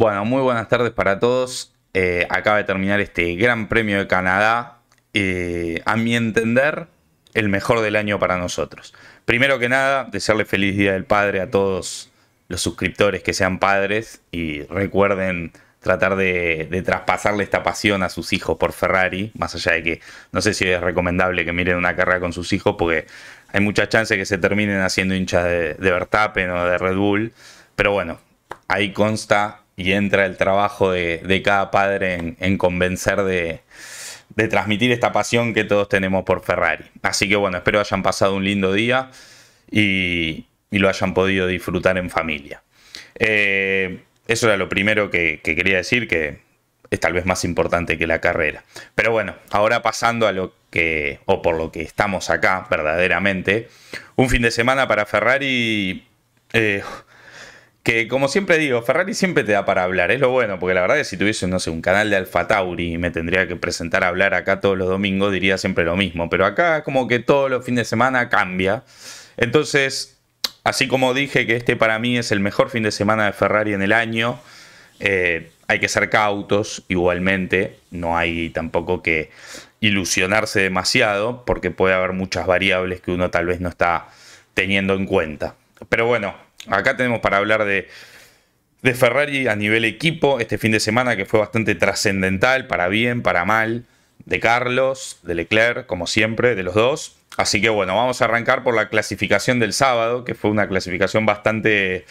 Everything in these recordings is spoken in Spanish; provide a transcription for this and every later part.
Bueno, muy buenas tardes para todos. Eh, acaba de terminar este Gran Premio de Canadá. Eh, a mi entender, el mejor del año para nosotros. Primero que nada, desearle feliz Día del Padre a todos los suscriptores que sean padres y recuerden tratar de, traspasarle esta pasión a sus hijos por Ferrari, más allá de que no sé si es recomendable que miren una carrera con sus hijos, porque hay muchas chances que se terminen haciendo hinchas de, de Verstappen o de Red Bull, pero bueno, ahí consta y entra el trabajo de, cada padre en, convencer de, transmitir esta pasión que todos tenemos por Ferrari. Así que bueno, espero hayan pasado un lindo día y, lo hayan podido disfrutar en familia. Eh, eso era lo primero que, quería decir, que es tal vez más importante que la carrera. Pero bueno, ahora pasando a lo que, o por lo que estamos acá verdaderamente, un fin de semana para Ferrari eh, que como siempre digo, Ferrari siempre te da para hablar, es lo bueno, porque la verdad que si tuviese, no sé, un canal de Alfa Tauri y me tendría que presentar a hablar acá todos los domingos, diría siempre lo mismo. Pero acá como que todos los fines de semana cambia. Entonces, así como dije que este para mí es el mejor fin de semana de Ferrari en el año, eh, hay que ser cautos igualmente, no hay tampoco que ilusionarse demasiado, porque puede haber muchas variables que uno tal vez no está teniendo en cuenta. Pero bueno, Acá tenemos para hablar de, Ferrari a nivel equipo este fin de semana que fue bastante trascendental, para bien, para mal, de Carlos, de Leclerc, como siempre, de los dos. Así que bueno, vamos a arrancar por la clasificación del sábado, que fue una clasificación bastante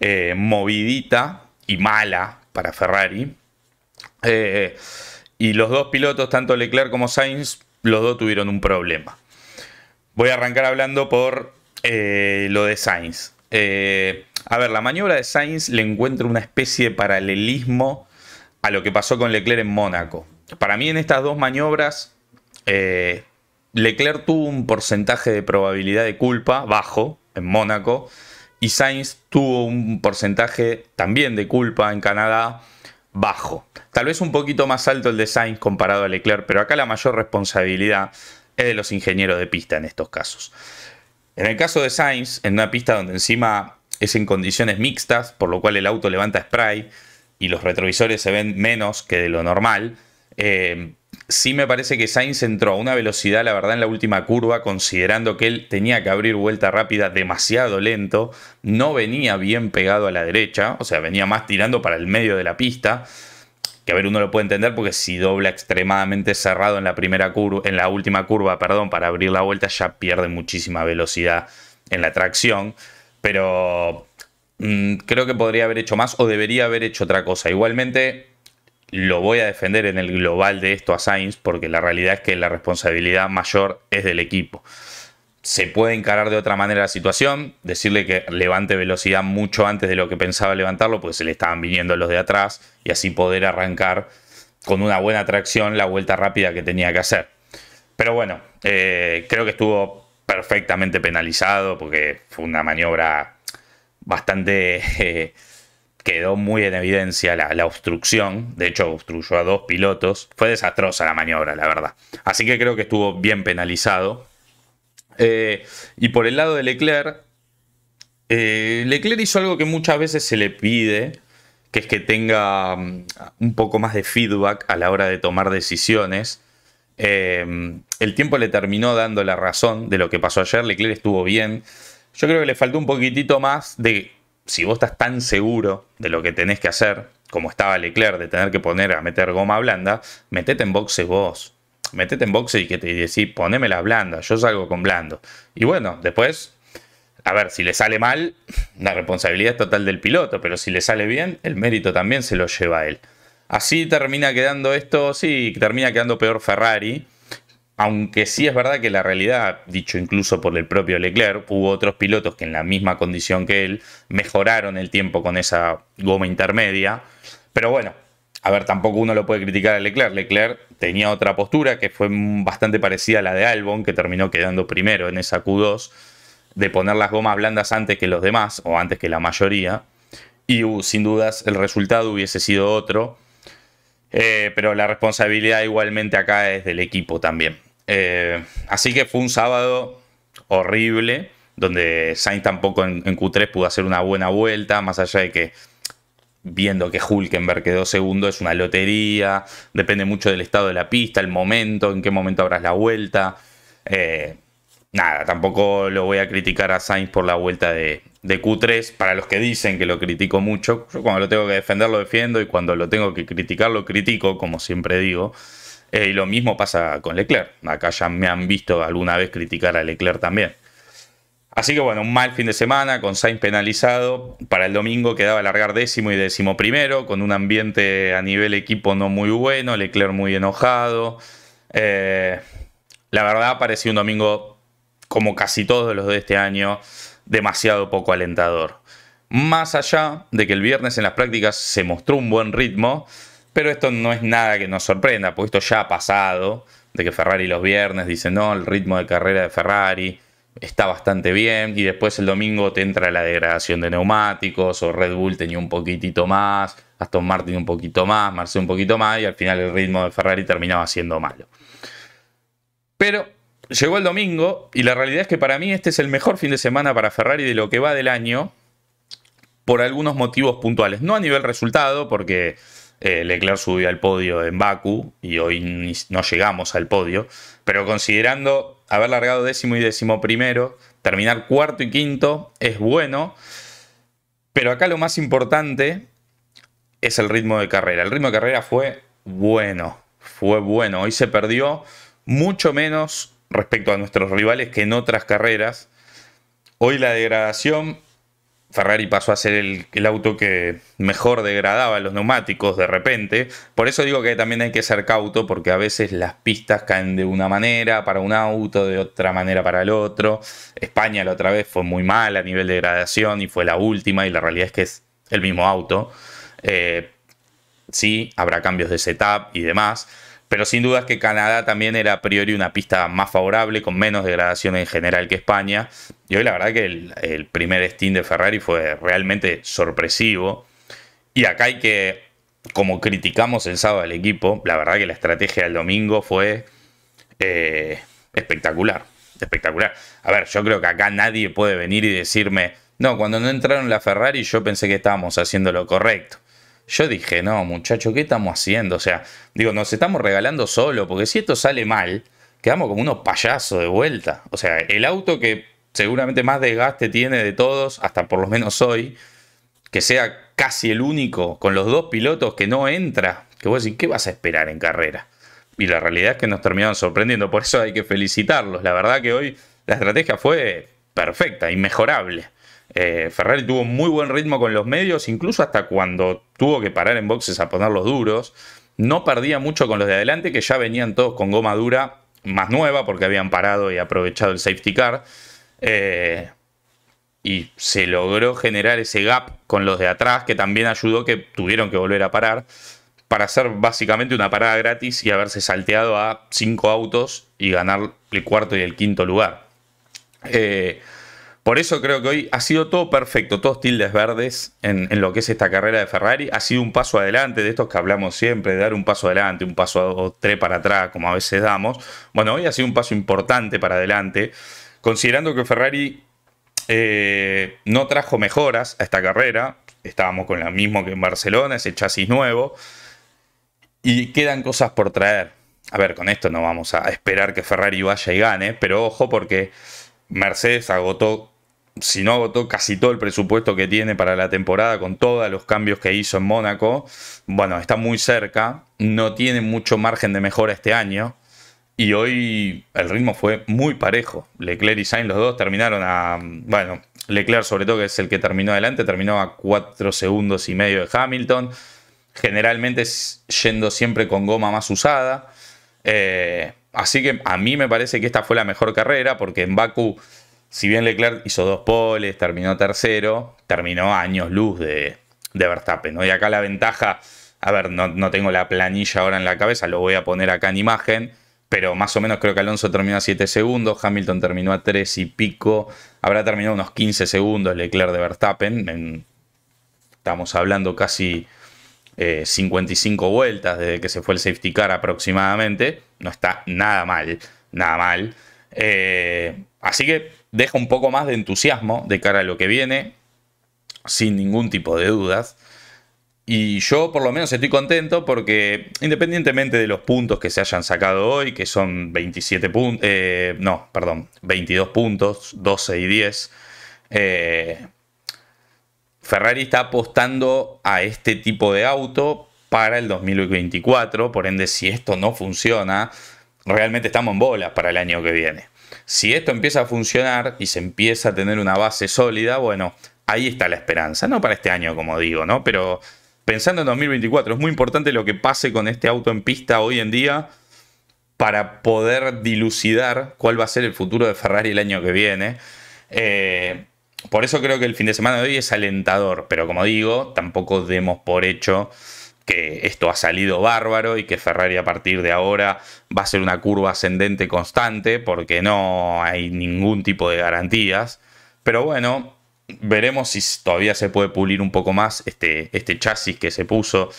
eh, movidita y mala para Ferrari. Eh, y los dos pilotos, tanto Leclerc como Sainz, los dos tuvieron un problema. Voy a arrancar hablando por eh, lo de Sainz. Eh, a ver, la maniobra de Sainz le encuentro una especie de paralelismo a lo que pasó con Leclerc en Mónaco. Para mí en estas dos maniobras, eh, Leclerc tuvo un porcentaje de probabilidad de culpa bajo en Mónaco y Sainz tuvo un porcentaje también de culpa en Canadá bajo. Tal vez un poquito más alto el de Sainz comparado a Leclerc, pero acá la mayor responsabilidad es de los ingenieros de pista en estos casos. En el caso de Sainz, en una pista donde encima es en condiciones mixtas, por lo cual el auto levanta spray y los retrovisores se ven menos que de lo normal, eh, sí me parece que Sainz entró a una velocidad, la verdad, en la última curva, considerando que él tenía que abrir vuelta rápida demasiado lento, no venía bien pegado a la derecha, o sea, venía más tirando para el medio de la pista que a ver, uno lo puede entender porque si dobla extremadamente cerrado en la primera curva, en la última curva, perdón, para abrir la vuelta ya pierde muchísima velocidad en la tracción, pero mm, creo que podría haber hecho más o debería haber hecho otra cosa. Igualmente lo voy a defender en el global de esto a Sainz porque la realidad es que la responsabilidad mayor es del equipo se puede encarar de otra manera la situación, decirle que levante velocidad mucho antes de lo que pensaba levantarlo, porque se le estaban viniendo los de atrás y así poder arrancar con una buena tracción la vuelta rápida que tenía que hacer. Pero bueno, eh, creo que estuvo perfectamente penalizado porque fue una maniobra bastante... Eh, quedó muy en evidencia la, la, obstrucción, de hecho obstruyó a dos pilotos, fue desastrosa la maniobra, la verdad. Así que creo que estuvo bien penalizado eh, y por el lado de Leclerc, eh, Leclerc hizo algo que muchas veces se le pide, que es que tenga mm, un poco más de feedback a la hora de tomar decisiones. Eh, el tiempo le terminó dando la razón de lo que pasó ayer, Leclerc estuvo bien. Yo creo que le faltó un poquitito más de, si vos estás tan seguro de lo que tenés que hacer, como estaba Leclerc, de tener que poner a meter goma blanda, metete en boxe vos. ...metete en boxe y que te decís, ponémela blanda, yo salgo con blando. Y bueno, después, a ver, si le sale mal, la responsabilidad es total del piloto, pero si le sale bien, el mérito también se lo lleva a él. Así termina quedando esto, sí, termina quedando peor Ferrari. Aunque sí es verdad que la realidad, dicho incluso por el propio Leclerc, hubo otros pilotos que en la misma condición que él mejoraron el tiempo con esa goma intermedia. Pero bueno, a ver, tampoco uno lo puede criticar a Leclerc. Leclerc tenía otra postura que fue bastante parecida a la de Albon, que terminó quedando primero en esa Q2, de poner las gomas blandas antes que los demás, o antes que la mayoría, y uh, sin dudas el resultado hubiese sido otro, eh, pero la responsabilidad igualmente acá es del equipo también. Eh, así que fue un sábado horrible, donde Sainz tampoco en Q3 pudo hacer una buena vuelta, más allá de que viendo que Hulkenberg quedó segundo, es una lotería, depende mucho del estado de la pista, el momento, en qué momento abras la vuelta. Eh, nada, tampoco lo voy a criticar a Sainz por la vuelta de, Q3, para los que dicen que lo critico mucho, yo cuando lo tengo que defender lo defiendo y cuando lo tengo que criticar lo critico, como siempre digo. Eh, y lo mismo pasa con Leclerc, acá ya me han visto alguna vez criticar a Leclerc también. Así que bueno, un mal fin de semana con Sainz penalizado. Para el domingo quedaba largar décimo y décimo primero, con un ambiente a nivel equipo no muy bueno, Leclerc muy enojado. Eh, la verdad, parecía un domingo, como casi todos los de este año, demasiado poco alentador. Más allá de que el viernes en las prácticas se mostró un buen ritmo, pero esto no es nada que nos sorprenda, porque esto ya ha pasado, de que Ferrari los viernes dice, no, el ritmo de carrera de Ferrari está bastante bien. Y después el domingo te entra la degradación de neumáticos, o Red Bull tenía un poquitito más, Aston Martin un poquito más, Marcé un poquito más, y al final el ritmo de Ferrari terminaba siendo malo. Pero llegó el domingo, y la realidad es que para mí este es el mejor fin de semana para Ferrari de lo que va del año, por algunos motivos puntuales. No a nivel resultado, porque. Eh, Leclerc subió al podio en Baku y hoy no llegamos al podio, pero considerando haber largado décimo y décimo primero, terminar cuarto y quinto es bueno, pero acá lo más importante es el ritmo de carrera. El ritmo de carrera fue bueno, fue bueno. Hoy se perdió mucho menos respecto a nuestros rivales que en otras carreras. Hoy la degradación Ferrari pasó a ser el, auto que mejor degradaba los neumáticos de repente. Por eso digo que también hay que ser cauto, porque a veces las pistas caen de una manera para un auto, de otra manera para el otro. España la otra vez fue muy mal a nivel de degradación y fue la última, y la realidad es que es el mismo auto. Eh, sí, habrá cambios de setup y demás, pero sin duda es que Canadá también era a priori una pista más favorable, con menos degradación en general que España. Y hoy la verdad que el, primer stint de Ferrari fue realmente sorpresivo. Y acá hay que, como criticamos el sábado al equipo, la verdad que la estrategia del domingo fue eh, espectacular. Espectacular. A ver, yo creo que acá nadie puede venir y decirme, no, cuando no entraron la Ferrari yo pensé que estábamos haciendo lo correcto. Yo dije, no, muchacho, ¿qué estamos haciendo? O sea, digo, nos estamos regalando solo, porque si esto sale mal, quedamos como unos payasos de vuelta. O sea, el auto que seguramente más desgaste tiene de todos, hasta por lo menos hoy, que sea casi el único, con los dos pilotos que no entra, que vos decís, ¿qué vas a esperar en carrera? Y la realidad es que nos terminaron sorprendiendo, por eso hay que felicitarlos. La verdad que hoy la estrategia fue perfecta, inmejorable. Eh, Ferrari tuvo muy buen ritmo con los medios, incluso hasta cuando tuvo que parar en boxes a poner los duros. No perdía mucho con los de adelante, que ya venían todos con goma dura más nueva, porque habían parado y aprovechado el safety car. Eh, y se logró generar ese gap con los de atrás, que también ayudó que tuvieron que volver a parar para hacer básicamente una parada gratis y haberse salteado a cinco autos y ganar el cuarto y el quinto lugar. Eh, por eso creo que hoy ha sido todo perfecto, todos tildes verdes en, lo que es esta carrera de Ferrari. Ha sido un paso adelante, de estos que hablamos siempre, de dar un paso adelante, un paso o tres para atrás, como a veces damos. Bueno, hoy ha sido un paso importante para adelante, considerando que Ferrari eh, no trajo mejoras a esta carrera. Estábamos con lo mismo que en Barcelona, ese chasis nuevo. Y quedan cosas por traer. A ver, con esto no vamos a esperar que Ferrari vaya y gane, pero ojo porque Mercedes agotó si no agotó casi todo el presupuesto que tiene para la temporada con todos los cambios que hizo en Mónaco, bueno, está muy cerca, no tiene mucho margen de mejora este año. Y hoy el ritmo fue muy parejo. Leclerc y Sainz, los dos terminaron a. Bueno, Leclerc, sobre todo, que es el que terminó adelante, terminó a 4 segundos y medio de Hamilton. Generalmente yendo siempre con goma más usada. Eh, así que a mí me parece que esta fue la mejor carrera, porque en Baku si bien Leclerc hizo dos poles, terminó tercero, terminó años luz de, Verstappen. Y acá la ventaja, a ver, no, tengo la planilla ahora en la cabeza, lo voy a poner acá en imagen, pero más o menos creo que Alonso terminó a 7 segundos, Hamilton terminó a 3 y pico, habrá terminado unos 15 segundos Leclerc de Verstappen. estamos hablando casi 55 eh, vueltas desde que se fue el safety car aproximadamente. No está nada mal, nada mal. Eh, así que deja un poco más de entusiasmo de cara a lo que viene, sin ningún tipo de dudas. Y yo por lo menos estoy contento porque independientemente de los puntos que se hayan sacado hoy, que son 27 eh, no, perdón, 22 puntos, 12 y 10, eh, Ferrari está apostando a este tipo de auto para el 2024, por ende si esto no funciona, realmente estamos en bolas para el año que viene. Si esto empieza a funcionar y se empieza a tener una base sólida, bueno, ahí está la esperanza. No para este año, como digo, ¿no? Pero pensando en 2024, es muy importante lo que pase con este auto en pista hoy en día para poder dilucidar cuál va a ser el futuro de Ferrari el año que viene. Eh, por eso creo que el fin de semana de hoy es alentador, pero como digo, tampoco demos por hecho que esto ha salido bárbaro y que Ferrari a partir de ahora va a ser una curva ascendente constante porque no hay ningún tipo de garantías. Pero bueno, veremos si todavía se puede pulir un poco más este, este chasis que se puso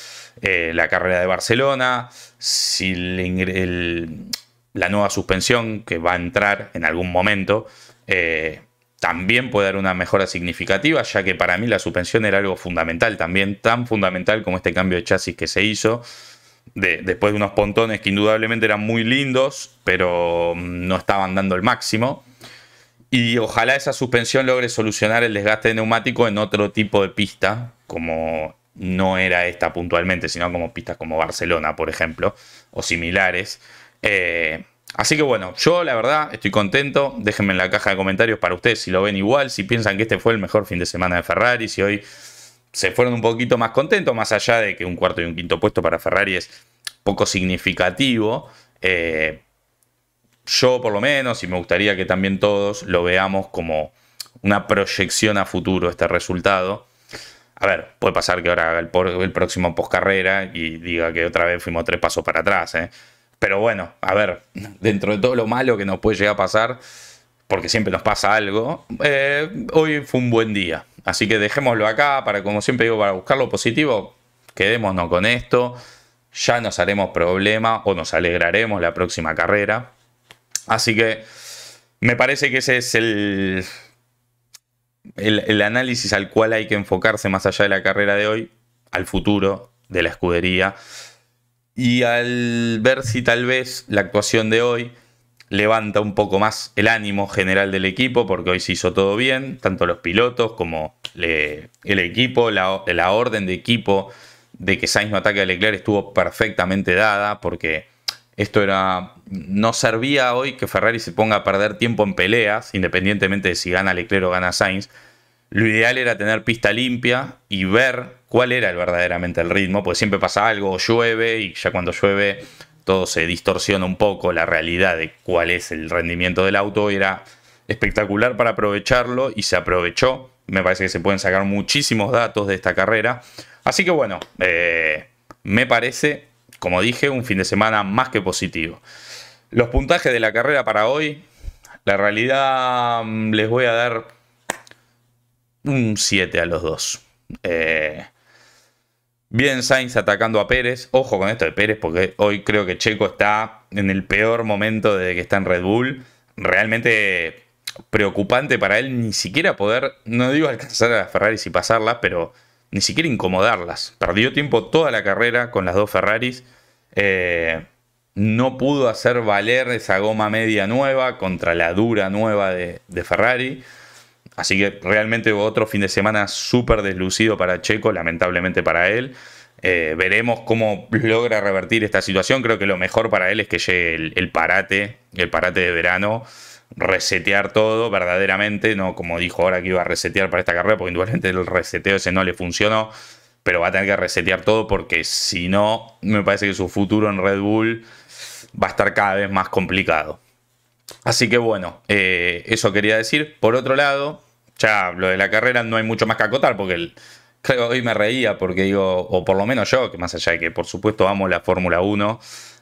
eh, la carrera de Barcelona, si la nueva suspensión que va a entrar en algún momento. Eh, también puede dar una mejora significativa, ya que para mí la suspensión era algo fundamental también, tan fundamental como este cambio de chasis que se hizo. después de unos pontones que indudablemente eran muy lindos, pero mm, no estaban dando el máximo. Y ojalá esa suspensión logre solucionar el desgaste de neumático en otro tipo de pista, como no era esta puntualmente, sino como pistas como Barcelona, por ejemplo, o similares. Eh, Así que bueno, yo la verdad estoy contento. Déjenme en la caja de comentarios para ustedes si lo ven igual, si piensan que este fue el mejor fin de semana de Ferrari, si hoy se fueron un poquito más contentos, más allá de que un cuarto y un quinto puesto para Ferrari es poco significativo. Eh, yo por lo menos, y me gustaría que también todos lo veamos como una proyección a futuro este resultado. A ver, puede pasar que ahora haga el, el próximo post carrera y diga que otra vez fuimos tres pasos para atrás. ¿eh? Pero bueno, a ver, dentro de todo lo malo que nos puede llegar a pasar, porque siempre nos pasa algo, eh, hoy fue un buen día. Así que dejémoslo acá para, como siempre digo, para buscar lo positivo, quedémonos con esto. Ya nos haremos problema o nos alegraremos la próxima carrera. Así que me parece que ese es el, el, análisis al cual hay que enfocarse más allá de la carrera de hoy, al futuro de la escudería y al ver si tal vez la actuación de hoy levanta un poco más el ánimo general del equipo, porque hoy se hizo todo bien, tanto los pilotos como el equipo, la, la, orden de equipo de que Sainz no ataque a Leclerc estuvo perfectamente dada, porque esto era. No servía hoy que Ferrari se ponga a perder tiempo en peleas, independientemente de si gana Leclerc o gana Sainz. Lo ideal era tener pista limpia y ver cuál era verdaderamente el ritmo, pues siempre pasa algo, llueve y ya cuando llueve todo se distorsiona un poco la realidad de cuál es el rendimiento del auto era espectacular para aprovecharlo y se aprovechó. Me parece que se pueden sacar muchísimos datos de esta carrera. Así que bueno, eh, me parece, como dije, un fin de semana más que positivo. Los puntajes de la carrera para hoy, la realidad mm, les voy a dar un 7 a los dos. Eh, Bien Sainz atacando a Pérez. Ojo con esto de Pérez porque hoy creo que Checo está en el peor momento desde que está en Red Bull. Realmente preocupante para él ni siquiera poder, no digo alcanzar a las Ferraris y pasarlas, pero ni siquiera incomodarlas. Perdió tiempo toda la carrera con las dos Ferraris. Eh, no pudo hacer valer esa goma media nueva contra la dura nueva de Ferrari. Así que realmente otro fin de semana súper deslucido para Checo, lamentablemente para él. Eh, veremos cómo logra revertir esta situación. Creo que lo mejor para él es que llegue el, el parate, el parate de verano, resetear todo verdaderamente, no como dijo ahora que iba a resetear para esta carrera, porque indudablemente el reseteo ese no le funcionó, pero va a tener que resetear todo porque si no, me parece que su futuro en Red Bull va a estar cada vez más complicado. Así que bueno, eh, eso quería decir. Por otro lado, ya lo de la carrera no hay mucho más que acotar porque el, hoy me reía porque digo, o por lo menos yo, que más allá de que por supuesto amo la Fórmula 1,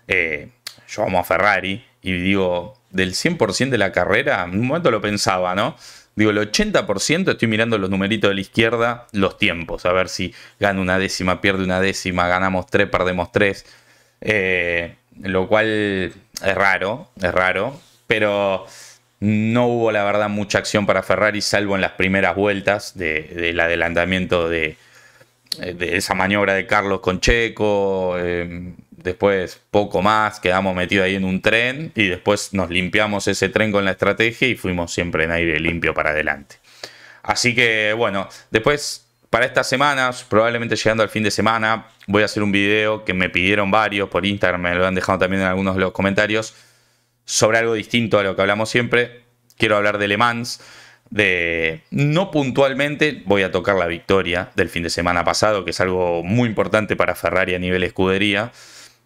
eh, yo amo a Ferrari y digo, del 100% de la carrera, en un momento lo pensaba, ¿no? Digo, el 80% estoy mirando los numeritos de la izquierda, los tiempos, a ver si gano una décima, pierde una décima, ganamos tres, perdemos tres. Eh, lo cual es raro, es raro, pero no hubo la verdad mucha acción para Ferrari, salvo en las primeras vueltas del adelantamiento de, esa maniobra de Carlos Concheco. Em, después poco más, quedamos metidos ahí en un tren y después nos limpiamos ese tren con la estrategia y fuimos siempre en aire limpio para adelante. Así que bueno, después para estas semanas, probablemente llegando al fin de semana, voy a hacer un video que me pidieron varios por Instagram, me lo han dejado también en algunos de los comentarios sobre algo distinto a lo que hablamos siempre. Quiero hablar de Le Mans, de no puntualmente voy a tocar la victoria del fin de semana pasado, que es algo muy importante para Ferrari a nivel escudería,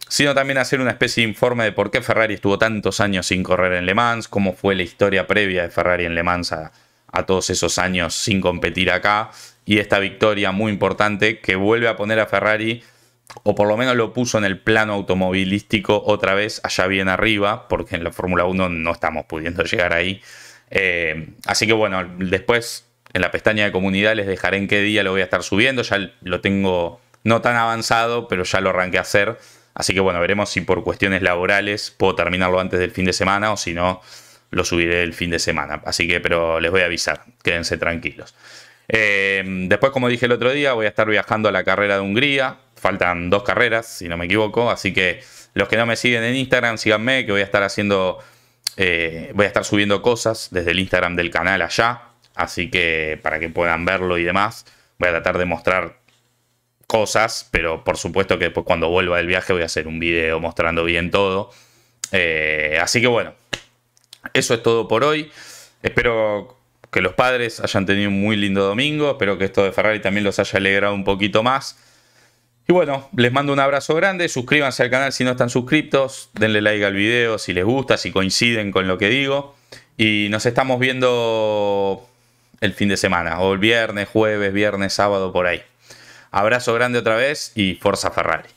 sino también hacer una especie de informe de por qué Ferrari estuvo tantos años sin correr en Le Mans, cómo fue la historia previa de Ferrari en Le Mans a, a todos esos años sin competir acá, y esta victoria muy importante que vuelve a poner a Ferrari o por lo menos lo puso en el plano automovilístico otra vez allá bien arriba, porque en la Fórmula 1 no estamos pudiendo llegar ahí. Eh, así que bueno, después en la pestaña de comunidad les dejaré en qué día lo voy a estar subiendo, ya lo tengo no tan avanzado, pero ya lo arranqué a hacer. Así que bueno, veremos si por cuestiones laborales puedo terminarlo antes del fin de semana o si no, lo subiré el fin de semana. Así que, pero les voy a avisar, quédense tranquilos. Eh, después, como dije el otro día, voy a estar viajando a la carrera de Hungría, faltan dos carreras, si no me equivoco. Así que los que no me siguen en Instagram, síganme, que voy a estar haciendo, eh, voy a estar subiendo cosas desde el Instagram del canal allá. Así que para que puedan verlo y demás, voy a tratar de mostrar cosas, pero por supuesto que cuando vuelva del viaje voy a hacer un video mostrando bien todo. Eh, así que bueno, eso es todo por hoy. Espero que los padres hayan tenido un muy lindo domingo. Espero que esto de Ferrari también los haya alegrado un poquito más. Y bueno, les mando un abrazo grande, suscríbanse al canal si no están suscritos, denle like al video si les gusta, si coinciden con lo que digo. Y nos estamos viendo el fin de semana, o el viernes, jueves, viernes, sábado, por ahí. Abrazo grande otra vez y Forza Ferrari.